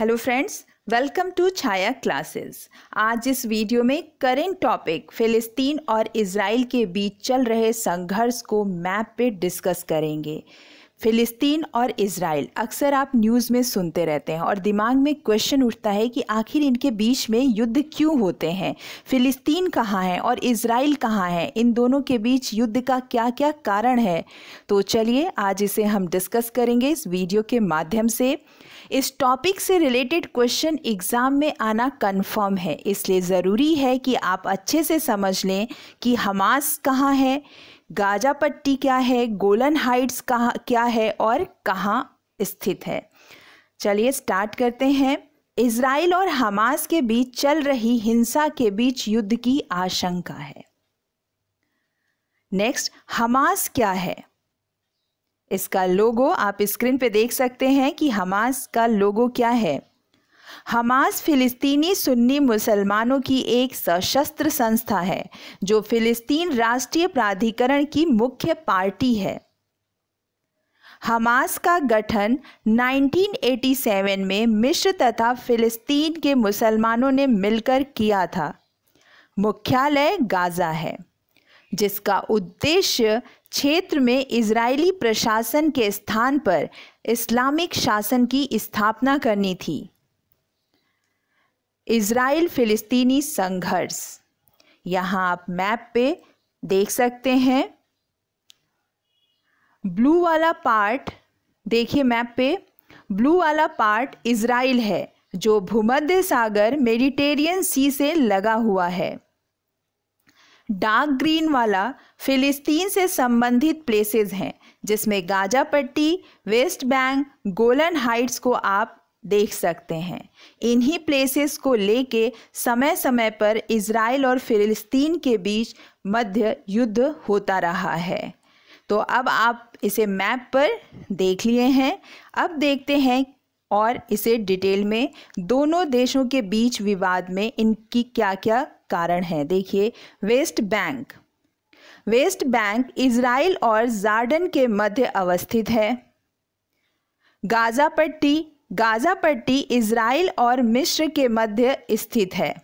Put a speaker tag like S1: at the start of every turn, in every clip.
S1: hello friends welcome to Chhaya classes आज इस video में करेंट टॉपिक फिलिस्तीन और इसराइल के बीच चल रहे संघर्ष को मैप पे डिस्कस करेंगे फिलिस्तीन और इसराइल अक्सर आप न्यूज़ में सुनते रहते हैं और दिमाग में क्वेश्चन उठता है कि आखिर इनके बीच में युद्ध क्यों होते हैं फिलिस्तीन कहाँ है और इसराइल कहाँ है इन दोनों के बीच युद्ध का क्या क्या कारण है तो चलिए आज इसे हम डिस्कस करेंगे इस वीडियो के माध्यम से इस टॉपिक से रिलेटेड क्वेश्चन एग्ज़ाम में आना कन्फर्म है इसलिए ज़रूरी है कि आप अच्छे से समझ लें कि हमास कहाँ है गाजा पट्टी क्या है गोलन हाइट्स कहाँ क्या है और कहाँ स्थित है चलिए स्टार्ट करते हैं इसराइल और हमास के बीच चल रही हिंसा के बीच युद्ध की आशंका है नेक्स्ट हमास क्या है इसका लोगो आप स्क्रीन पे देख सकते हैं कि हमास का लोगो क्या है हमास फिलिस्तीनी सुन्नी मुसलमानों की एक सशस्त्र संस्था है जो फिलिस्तीन राष्ट्रीय प्राधिकरण की मुख्य पार्टी है हमास का गठन 1987 में मिश्र तथा फिलिस्तीन के मुसलमानों ने मिलकर किया था मुख्यालय गाज़ा है जिसका उद्देश्य क्षेत्र में इजरायली प्रशासन के स्थान पर इस्लामिक शासन की स्थापना करनी थी इसराइल फिलिस्तीनी संघर्ष यहाँ आप मैप पे देख सकते हैं ब्लू वाला पार्ट देखिए मैप पे ब्लू वाला पार्ट इसराइल है जो भूमध्य सागर मेडिटेरियन सी से लगा हुआ है डार्क ग्रीन वाला फिलिस्तीन से संबंधित प्लेसेस हैं जिसमें गाजा पट्टी वेस्ट बैंक गोलन हाइट्स को आप देख सकते हैं इन्हीं प्लेसेस को लेके समय समय पर इसराइल और फिलिस्तीन के बीच मध्य युद्ध होता रहा है तो अब आप इसे मैप पर देख लिए हैं अब देखते हैं और इसे डिटेल में दोनों देशों के बीच विवाद में इनकी क्या क्या कारण है देखिए West Bank West Bank Israel और जार्डन के मध्य अवस्थित है गाजा पट्टी गाजा पट्टी इसराइल और मिस्र के मध्य स्थित है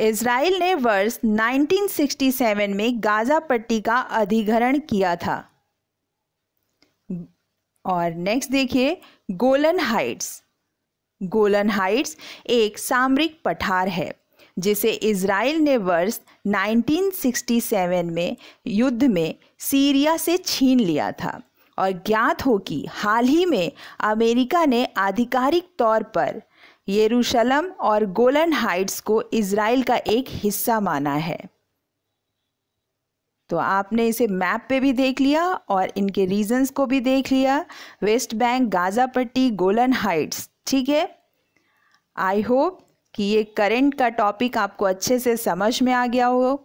S1: इसराइल ने वर्ष 1967 में गाजा पट्टी का अधिग्रहण किया था और नेक्स्ट देखिए गोलन हाइट्स गोलन हाइट्स एक सामरिक पठार है जिसे इसराइल ने वर्ष 1967 में युद्ध में सीरिया से छीन लिया था और ज्ञात हो कि हाल ही में अमेरिका ने आधिकारिक तौर पर यरूशलम और गोलन हाइट्स को इसराइल का एक हिस्सा माना है तो आपने इसे मैप पे भी देख लिया और इनके रीजंस को भी देख लिया वेस्ट बैंक गाज़ा पट्टी गोलन हाइट्स ठीक है आई होप कि ये करेंट का टॉपिक आपको अच्छे से समझ में आ गया हो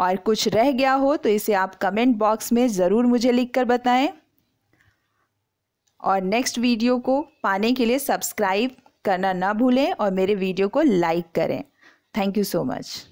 S1: और कुछ रह गया हो तो इसे आप कमेंट बॉक्स में ज़रूर मुझे लिखकर बताएं और नेक्स्ट वीडियो को पाने के लिए सब्सक्राइब करना ना भूलें और मेरे वीडियो को लाइक करें थैंक यू सो मच